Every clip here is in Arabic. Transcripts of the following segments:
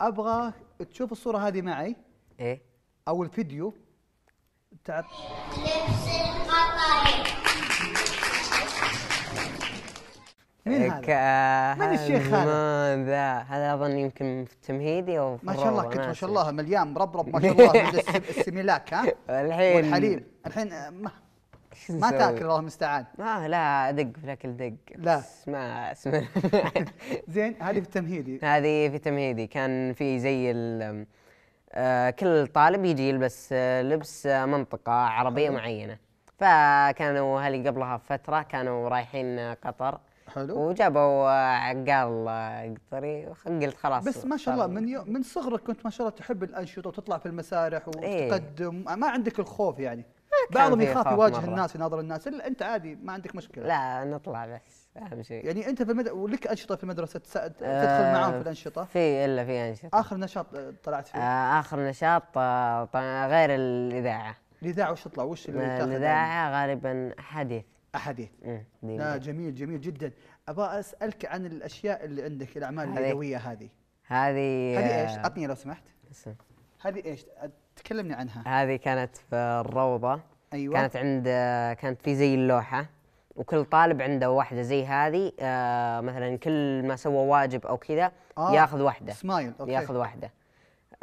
ابغى تشوف الصوره هذه معي ايه او الفيديو تعب لبس المطر مين هذا؟ من الشيخ هذا؟ ذا هذا اظن يمكن في التمهيدي او في ما شاء الله كنت ما شاء الله مليان مربرب ما شاء الله السميلاك ها؟ الحين والحليب الحين آه، ما ما تاكل الله المستعان ما آه، لا ادق في الاكل دق لا بس ما اسمع زين هذه في التمهيدي هذه في التمهيدي كان في زي ال آه، كل طالب يجي يلبس آه، لبس منطقة عربية معينة فكانوا أهلي قبلها بفترة كانوا رايحين قطر حلو وجابوا عقال قطري قلت خلاص بس ما شاء الله من يو من صغرك كنت ما شاء الله تحب الانشطه وتطلع في المسارح إيه. وتقدم إيه؟ ما عندك الخوف يعني بعضهم يخاف يواجه الناس يناظر الناس الا انت عادي ما عندك مشكله لا نطلع بس اهم شيء يعني انت في المدرسه ولك انشطه في المدرسه تدخل أه تدخل معاهم في الانشطه؟ في الا في انشطه اخر نشاط آه، طلعت فيه؟ آه اخر نشاط آه، غير الاذاعه الاذاعه وش تطلع؟ وش اللي آه، الاذاعه يعني؟ غالبا احاديث احاديث إيه، لا جميل جميل جدا ابغى اسالك عن الاشياء اللي عندك الاعمال اليدويه هذه هذه هذه ايش؟ اعطني لو سمحت هذه ايش؟ تكلمني عنها هذه كانت في الروضه ايوه كانت عند كانت في زي اللوحه وكل طالب عنده واحده زي هذه آه، مثلا كل ما سوى واجب او كذا آه ياخذ واحده سمايل أوكي. ياخذ واحده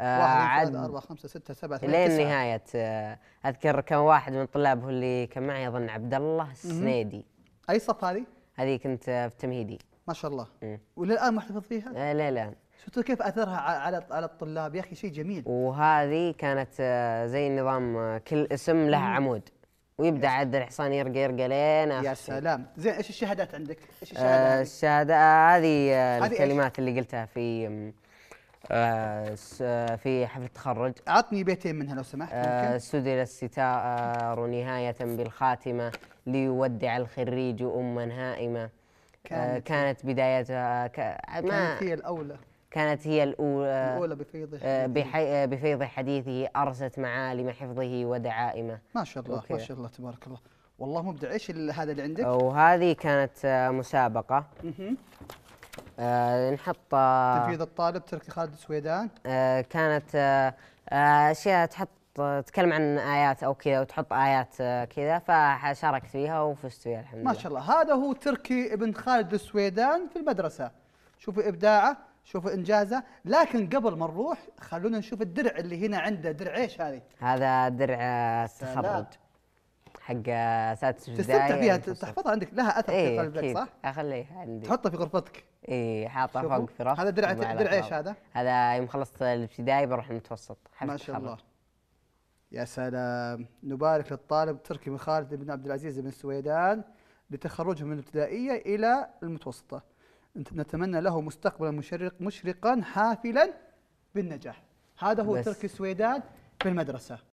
واحد آه، عد أربعة خمسة ستة سبعة ثمانية لين نهاية آه، أذكر كان واحد من الطلاب هو اللي كان معي أظن عبد الله السنيدي أي صف هذه؟ هذه كنت في تمهيدي ما شاء الله وللآن محتفظ فيها؟ لا لا شفتوا كيف اثرها على على الطلاب يا اخي شيء جميل وهذه كانت آه، زي نظام آه، كل اسم له عمود ويبدا عاد الحصان يرقى يرقى لين يا سلام زين ايش الشهادات عندك ايش الشهادات آه الشهاده هذه آه، الكلمات اللي قلتها في آه في حفل التخرج عطني بيتين منها لو سمحت آه سدل الستار نهاية بالخاتمة ليودع الخريج أما هائمة كانت, آه كانت بدايتها ك... كانت هي الأولى كانت هي الأولى, الأولى بفيض آه، بحي آه، بفيض حديثه أرست معالم حفظه ودعائمه ما شاء الله وكدا. ما شاء الله تبارك الله والله مبدع إيش هذا اللي عندك؟ وهذه كانت آه، مسابقة آه نحط تنفيذ الطالب تركي خالد السويدان آه كانت أشياء آه تحط تتكلم عن ايات او كذا وتحط ايات كذا فشاركت فيها وفزت فيها الحمد لله. ما شاء الله، هذا هو تركي ابن خالد السويدان في المدرسه. شوفوا ابداعه شوف انجازه لكن قبل ما نروح خلونا نشوف الدرع اللي هنا عنده درع ايش هذه هذا درع التخرج حق سادس تستمتع فيها يعني تحفظها عندك لها اثر إيه في قلبك صح؟ اخليها عندي تحطه في غرفتك اي حاطه فوق فراش هذا درع درع ايش هذا؟ هذا يوم خلصت الابتدائي بروح المتوسط ما شاء الله يا سلام نبارك للطالب تركي بن خالد بن عبد العزيز بن سويدان لتخرجه من الابتدائيه الى المتوسطه نتمنى له مستقبلا مشرق مشرقا حافلا بالنجاح هذا هو ترك السويدان في المدرسه